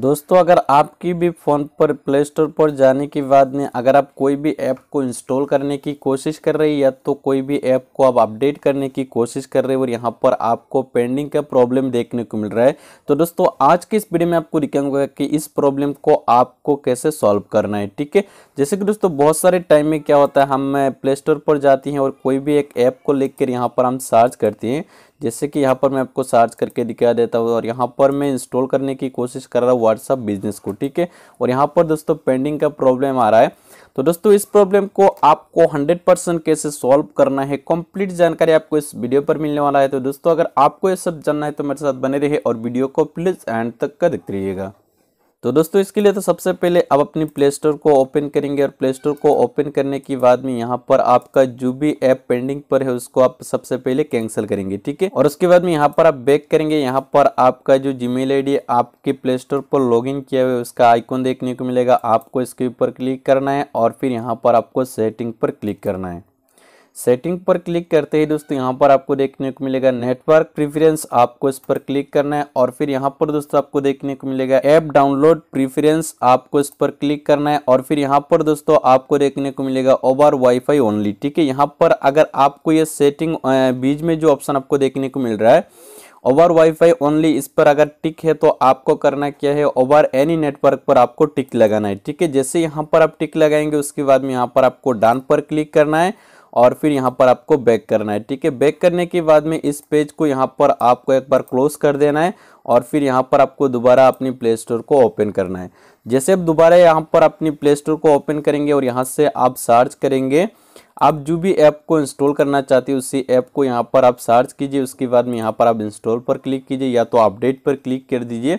दोस्तों अगर आपकी भी फ़ोन पर प्ले स्टोर पर जाने के बाद में अगर आप कोई भी ऐप को इंस्टॉल तो करने की कोशिश कर रहे हैं या तो कोई भी ऐप को आप अपडेट करने की कोशिश कर रहे हो और यहाँ पर आपको पेंडिंग का प्रॉब्लम देखने को मिल रहा है तो दोस्तों आज की इस वीडियो में आपको दिखाऊंगा कि इस प्रॉब्लम को आपको कैसे सॉल्व करना है ठीक है जैसे कि दोस्तों बहुत सारे टाइम में क्या होता है हम प्ले स्टोर पर जाती हैं और कोई भी एक ऐप को लेकर यहाँ पर हम सर्च करते हैं जैसे कि यहाँ पर मैं आपको सर्च करके दिखा देता हूँ और यहाँ पर मैं इंस्टॉल करने की कोशिश कर रहा हूँ व्हाट्सअप बिजनेस को ठीक है और यहाँ पर दोस्तों पेंडिंग का प्रॉब्लम आ रहा है तो दोस्तों इस प्रॉब्लम को आपको 100 परसेंट कैसे सॉल्व करना है कंप्लीट जानकारी आपको इस वीडियो पर मिलने वाला है तो दोस्तों अगर आपको ये सब जानना है तो मेरे साथ बने रहिए और वीडियो को प्लीज़ एंड तक का देखते रहिएगा तो दोस्तों इसके लिए तो सबसे पहले आप अपनी प्ले स्टोर को ओपन करेंगे और प्ले स्टोर को ओपन करने के बाद में यहाँ पर आपका जो भी ऐप पेंडिंग पर है उसको आप सबसे पहले कैंसिल करेंगे ठीक है और उसके बाद में यहाँ पर आप बैक करेंगे यहाँ पर आपका जो जीमेल आईडी आपके प्ले स्टोर पर लॉग किया हुआ है उसका आइकॉन देखने को मिलेगा आपको इसके ऊपर क्लिक करना है और फिर यहाँ पर आपको सेटिंग पर क्लिक करना है सेटिंग पर क्लिक करते ही दोस्तों यहाँ पर आपको देखने को मिलेगा नेटवर्क प्रीफरेंस आपको इस पर क्लिक करना है और फिर यहाँ पर दोस्तों आपको देखने को मिलेगा ऐप डाउनलोड प्रीफरेंस आपको इस पर क्लिक करना है और फिर यहाँ पर दोस्तों आपको देखने को मिलेगा ओवर वाईफाई ओनली ठीक है यहाँ पर अगर आपको ये सेटिंग बीच में जो ऑप्शन आपको देखने को मिल रहा है ओवर वाईफाई ओनली इस पर अगर टिक है तो आपको करना क्या है ओवर एनी नेटवर्क पर आपको टिक लगाना है ठीक है जैसे यहाँ पर आप टिक लगाएंगे उसके बाद में यहाँ पर आपको डान पर क्लिक करना है और फिर यहाँ पर आपको बैक करना है ठीक है बैक करने के बाद में इस पेज को यहाँ पर आपको एक बार क्लोज कर देना है और फिर यहाँ पर आपको दोबारा अपनी प्ले स्टोर को ओपन करना है जैसे आप दोबारा यहाँ पर अपनी प्ले स्टोर को ओपन करेंगे और यहाँ से आप सर्च करेंगे आप जो भी ऐप को इंस्टॉल करना चाहते हो उसी ऐप को यहाँ पर आप सर्च कीजिए उसके बाद में यहाँ पर आप इंस्टॉल पर क्लिक कीजिए या तो अपडेट पर क्लिक कर दीजिए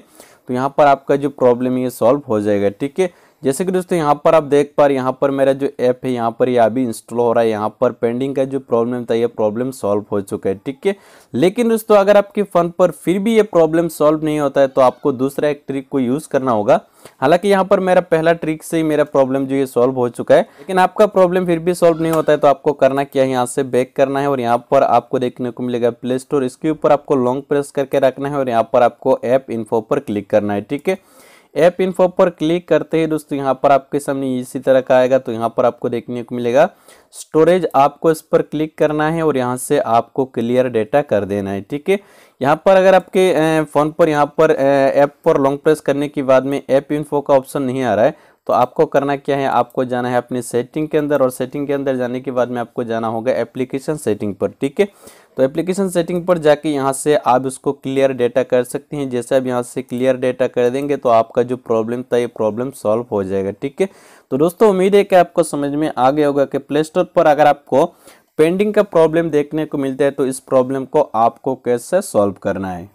तो यहाँ पर आपका जो प्रॉब्लम है ये सॉल्व हो जाएगा ठीक है जैसे कि दोस्तों यहाँ पर आप देख पा रहे यहाँ पर मेरा जो ऐप है यहाँ पर यह अभी इंस्टॉल हो रहा है यहाँ पर पेंडिंग का जो प्रॉब्लम था ये प्रॉब्लम सॉल्व हो चुका है ठीक है लेकिन दोस्तों अगर आपके फ़ोन पर फिर भी ये प्रॉब्लम सॉल्व नहीं होता है तो आपको दूसरा एक ट्रिक को यूज़ करना होगा हालांकि यहाँ पर मेरा पहला ट्रिक से ही मेरा प्रॉब्लम जो ये सॉल्व हो चुका है लेकिन आपका प्रॉब्लम फिर भी सॉल्व नहीं होता है तो आपको करना क्या है यहाँ से बैक करना है और यहाँ पर आपको देखने को मिलेगा प्ले स्टोर इसके ऊपर आपको लॉन्ग प्रेस करके रखना है और यहाँ पर आपको ऐप इन्फो पर क्लिक करना है ठीक है ऐप इन्फो पर क्लिक करते ही दोस्तों यहाँ पर आपके सामने इसी तरह का आएगा तो यहाँ पर आपको देखने को मिलेगा स्टोरेज आपको इस पर क्लिक करना है और यहाँ से आपको क्लियर डेटा कर देना है ठीक है यहाँ पर अगर आपके फ़ोन पर यहाँ पर ऐप पर लॉन्ग प्रेस करने के बाद में ऐप इन्फो का ऑप्शन नहीं आ रहा है तो आपको करना क्या है आपको जाना है अपनी सेटिंग के अंदर और सेटिंग के अंदर जाने के बाद में आपको जाना होगा एप्लीकेशन सेटिंग पर ठीक है तो एप्लीकेशन सेटिंग पर जाके यहाँ से आप इसको क्लियर डेटा कर सकते हैं जैसे आप यहाँ से क्लियर डेटा कर देंगे तो आपका जो प्रॉब्लम था ये प्रॉब्लम सॉल्व हो जाएगा ठीक है तो दोस्तों उम्मीद है कि आपको समझ में आ गया होगा कि प्ले स्टोर पर अगर आपको पेंडिंग का प्रॉब्लम देखने को मिलता है तो इस प्रॉब्लम को आपको कैसे सॉल्व करना है